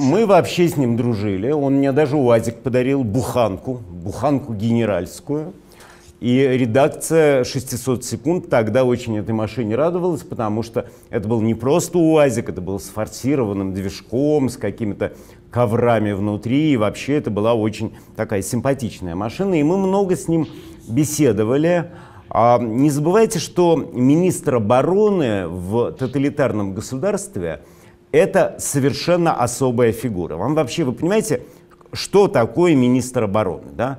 Мы вообще с ним дружили. Он мне даже УАЗик подарил, буханку, буханку генеральскую. И редакция 600 секунд тогда очень этой машине радовалась, потому что это был не просто УАЗик, это был с форсированным движком, с какими-то коврами внутри, и вообще это была очень такая симпатичная машина, и мы много с ним беседовали. А не забывайте, что министр обороны в тоталитарном государстве – это совершенно особая фигура. Вам вообще, вы понимаете, что такое министр обороны, да?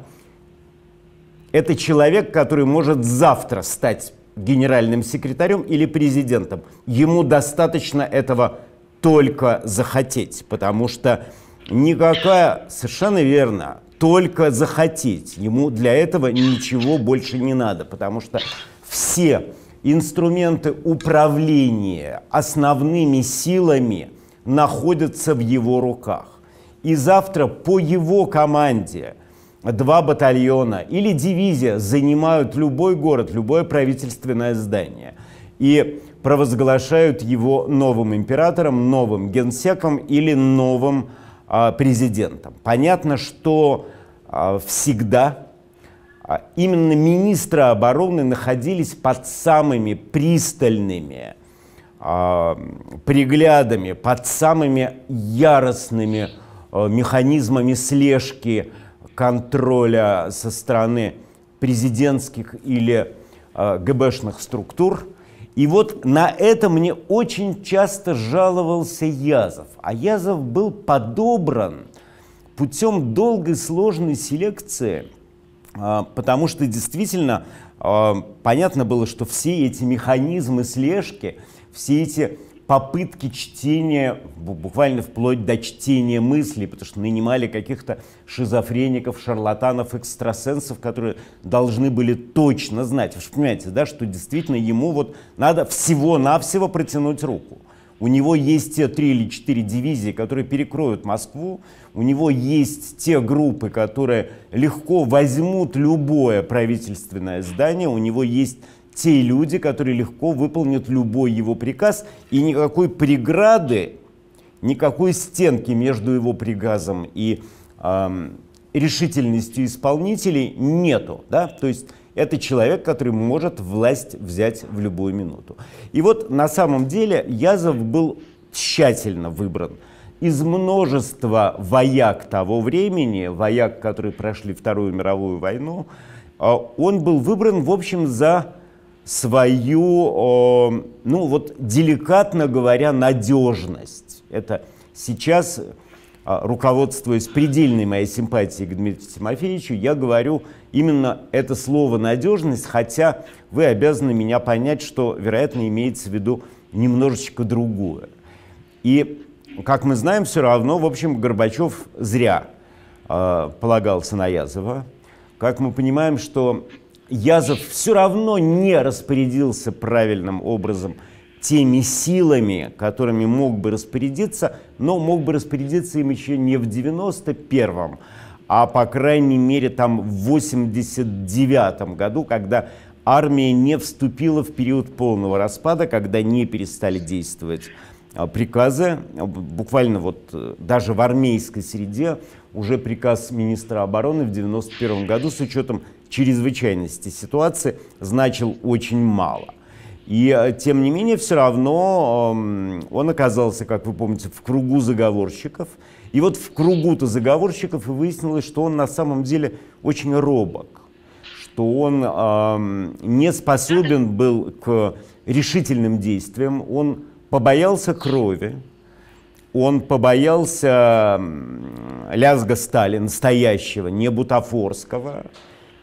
Это человек, который может завтра стать генеральным секретарем или президентом. Ему достаточно этого только захотеть, потому что никакая, совершенно верно, только захотеть. Ему для этого ничего больше не надо, потому что все инструменты управления основными силами находятся в его руках. И завтра по его команде два батальона или дивизия занимают любой город, любое правительственное здание и провозглашают его новым императором, новым генсеком или новым а, президентом. Понятно, что а, всегда а именно министры обороны находились под самыми пристальными а, приглядами, под самыми яростными э, механизмами слежки, контроля со стороны президентских или э, ГБшных структур. И вот на это мне очень часто жаловался Язов. А Язов был подобран путем долгой сложной селекции – а, потому что действительно а, понятно было, что все эти механизмы слежки, все эти попытки чтения, буквально вплоть до чтения мыслей, потому что нанимали каких-то шизофреников, шарлатанов, экстрасенсов, которые должны были точно знать. Вы же понимаете, да, что действительно ему вот надо всего-навсего протянуть руку. У него есть те три или четыре дивизии, которые перекроют Москву. У него есть те группы, которые легко возьмут любое правительственное здание. У него есть те люди, которые легко выполнят любой его приказ. И никакой преграды, никакой стенки между его приказом и эм, решительностью исполнителей нету. Да? То есть это человек, который может власть взять в любую минуту. И вот на самом деле Язов был тщательно выбран из множества вояк того времени, вояк, которые прошли Вторую мировую войну, а, он был выбран, в общем, за свою, ну вот деликатно говоря, надежность. Это сейчас а, руководствуясь предельной моей симпатией к Дмитрию Тимофеевичу, я говорю именно это слово «надежность», хотя вы обязаны меня понять, что, вероятно, имеется в виду немножечко другое. И, как мы знаем, все равно, в общем, Горбачев зря э, полагался на Язова. Как мы понимаем, что Язов все равно не распорядился правильным образом – теми силами, которыми мог бы распорядиться, но мог бы распорядиться им еще не в 91-м, а по крайней мере там в 89-м году, когда армия не вступила в период полного распада, когда не перестали действовать а, приказы. Буквально вот э, даже в армейской среде уже приказ министра обороны в 91 году с учетом чрезвычайности ситуации значил очень мало. И э, тем не менее, все равно он оказался, как вы помните, в кругу заговорщиков. И вот в кругу-то заговорщиков и выяснилось, что он на самом деле очень робок, что он не способен был к решительным действиям, он побоялся крови, он побоялся лязга Сталина, настоящего, не бутафорского,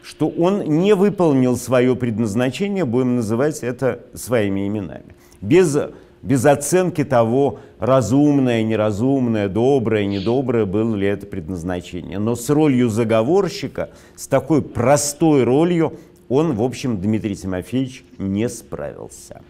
что он не выполнил свое предназначение, будем называть это своими именами. Без, без оценки того, разумное, неразумное, доброе, недоброе было ли это предназначение. Но с ролью заговорщика, с такой простой ролью, он, в общем, Дмитрий Тимофеевич не справился.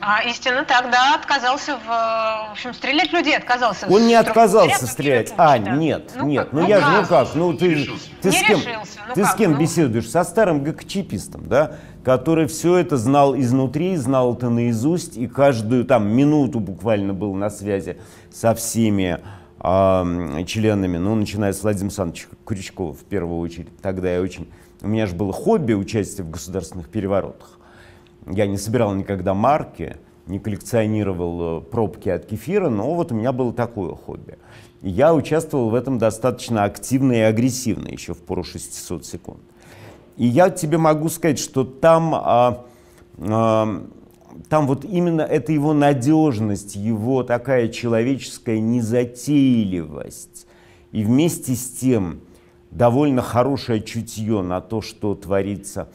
А, истинно тогда отказался в, в общем, стрелять людей отказался. Он не отказался Тряпок стрелять. А, нет, ну, нет. Ну, ну я же, ну как, ну ты, ну ты с кем, ну, ты как? с кем ну... беседуешь? Со старым ГКЧПистом, да, который все это знал изнутри, знал это наизусть, и каждую там минуту буквально был на связи со всеми э, членами, ну, начиная с Владимира Александровича Крючкова в первую очередь. Тогда я очень... У меня же было хобби участие в государственных переворотах. Я не собирал никогда марки, не коллекционировал э, пробки от кефира, но вот у меня было такое хобби. И я участвовал в этом достаточно активно и агрессивно еще в пору 600 секунд. И я тебе могу сказать, что там, а, а, там вот именно эта его надежность, его такая человеческая незатейливость и вместе с тем довольно хорошее чутье на то, что творится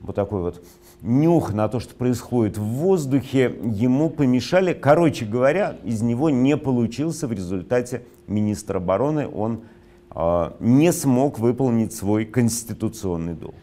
вот такой вот нюх на то, что происходит в воздухе, ему помешали. Короче говоря, из него не получился в результате министр обороны, он э, не смог выполнить свой конституционный долг.